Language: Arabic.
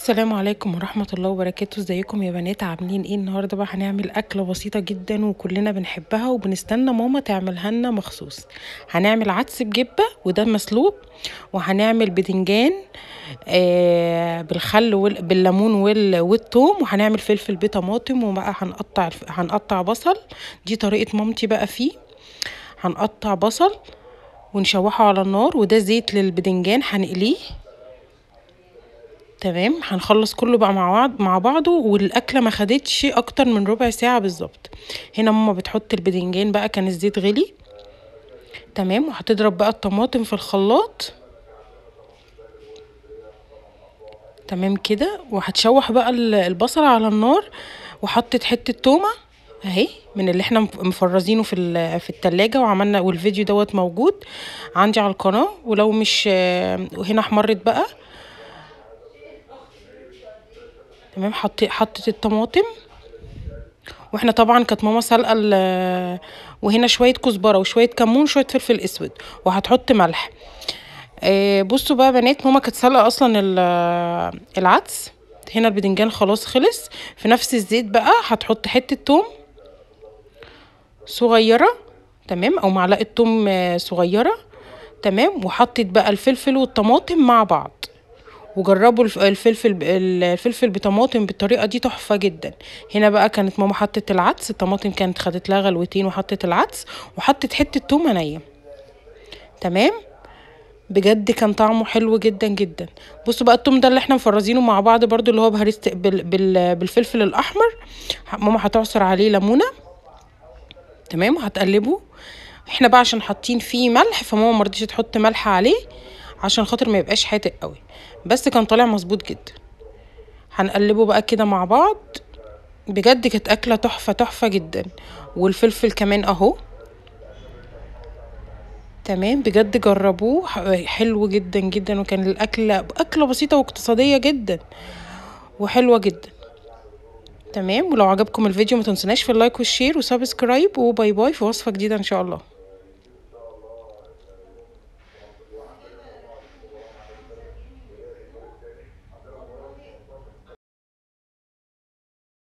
السلام عليكم ورحمة الله وبركاته ازيكم يا بنات عاملين ايه النهاردة بقى هنعمل أكلة بسيطة جدا وكلنا بنحبها وبنستنى ماما تعملها لنا مخصوص هنعمل عدس بجبة وده مسلوق وهنعمل بدنجان آه، بالخل بالليمون وال... والثوم وهنعمل فلفل بطماطم وبقى هنقطع هنقطع بصل دي طريقة مامتي بقى فيه هنقطع بصل ونشوحه على النار وده زيت للبدنجان هنقليه تمام هنخلص كله بقى مع بعض مع بعضه والاكله ما خدتش اكتر من ربع ساعه بالظبط هنا ماما بتحط البدنجان بقى كان الزيت غلي تمام وهتضرب بقى الطماطم في الخلاط تمام كده وهتشوح بقى البصل على النار وحطت حته تومه اهي من اللي احنا مفرزينه في في التلاجة وعملنا والفيديو دوت موجود عندي على القناة ولو مش وهنا احمرت بقى تمام حطيت حطيت الطماطم واحنا طبعا كانت ماما سالقه وهنا شويه كزبره وشويه كمون شويه فلفل اسود وهتحط ملح آه، بصوا بقى بنات ماما كانت سالقه اصلا العدس هنا البدنجان خلاص خلص في نفس الزيت بقى هتحط حته توم صغيره تمام او معلقه توم آه، صغيره تمام وحطيت بقى الفلفل والطماطم مع بعض وجربوا الفلفل الفلفل بطماطم بالطريقه دي تحفه جدا هنا بقى كانت ماما حطت العدس الطماطم كانت خدت لها غلوتين وحطت العدس وحطت حته توم نيه تمام بجد كان طعمه حلو جدا جدا بصوا بقى التوم ده اللي احنا مفرزينه مع بعض برضو اللي هو بهرست بالفلفل الاحمر ماما هتعصر عليه ليمونه تمام وهتقلبه احنا بقى عشان حاطين فيه ملح فماما مرضيش تحط ملح عليه عشان خاطر ما يبقاش حاتق قوي بس كان طالع مظبوط جدا هنقلبه بقى كده مع بعض بجد كانت اكله تحفه تحفه جدا والفلفل كمان اهو تمام بجد جربوه حلو جدا جدا وكان الاكله اكله بسيطه واقتصاديه جدا وحلوه جدا تمام ولو عجبكم الفيديو ما تنسناش في اللايك والشير وسبسكرايب وباي باي في وصفه جديده ان شاء الله